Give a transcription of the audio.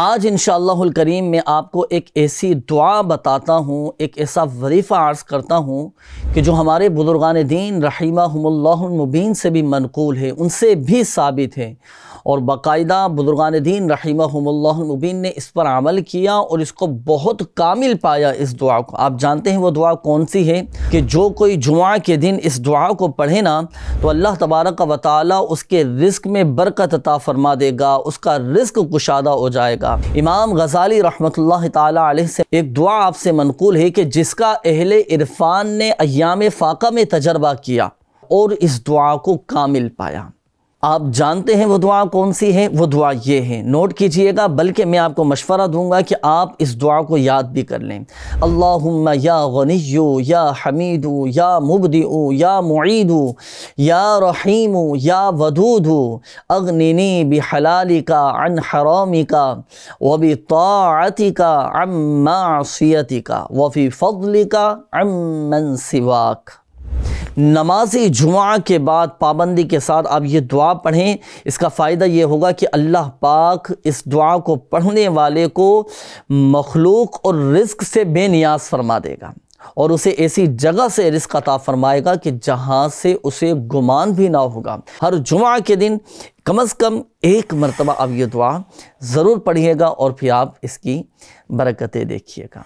आज इन करीम मैं आपको एक ऐसी दुआ बताता हूँ एक ऐसा वरीफ़ा आर्ज़ करता हूँ कि जो हमारे बुजुर्गान दीन रहीमामुल्लामुबीन से भी मनकूल है उनसे भी साबित है और बाकायदा बुजुर्गान दीन रहीमामुल्लामुबीन ने इस पर अमल किया और इसको बहुत कामिल पाया इस दुआ को आप जानते हैं वो दुआ कौन सी है कि जो कोई जुआ के दिन इस दुआ को पढ़े ना तो अल्लाह तबारक व उसके रिस्क में बरकत अता फरमा देगा उसका रिस्क कुशादा हो जाएगा जाएगा इमाम गजाली रहमत से एक दुआ आपसे मनकूल है कि जिसका अहल इरफान ने अयाम फाका में तजर्बा किया और इस दुआ को कामिल पाया आप जानते हैं वो दुआ कौन सी है वो दुआ ये है नोट कीजिएगा बल्कि मैं आपको मशवरा दूंगा कि आप इस दुआ को याद भी कर लें अल्लाहुम्मा या गनीयो या हमीदू या मुबदिउ या मुईदू या रहीमू या वदूदू अग्निनी बि हलाली का अन हरामी का वबी ताती का अम्मासीति का वफ़ी फजली का अमन सिवाक नमाज जुमा के बाद पाबंदी के साथ आप ये दुआ पढ़ें इसका फ़ायदा ये होगा कि अल्लाह पाक इस दुआ को पढ़ने वाले को मखलूक और रिस्क से बेनियाज फरमा देगा और उसे ऐसी जगह से रिस्क अता फरमाएगा कि जहाँ से उसे गुमान भी ना होगा हर जुमा के दिन कम अज़ कम एक मरतबा अब यह दुआ ज़रूर पढ़िएगा और फिर आप इसकी बरकतें देखिएगा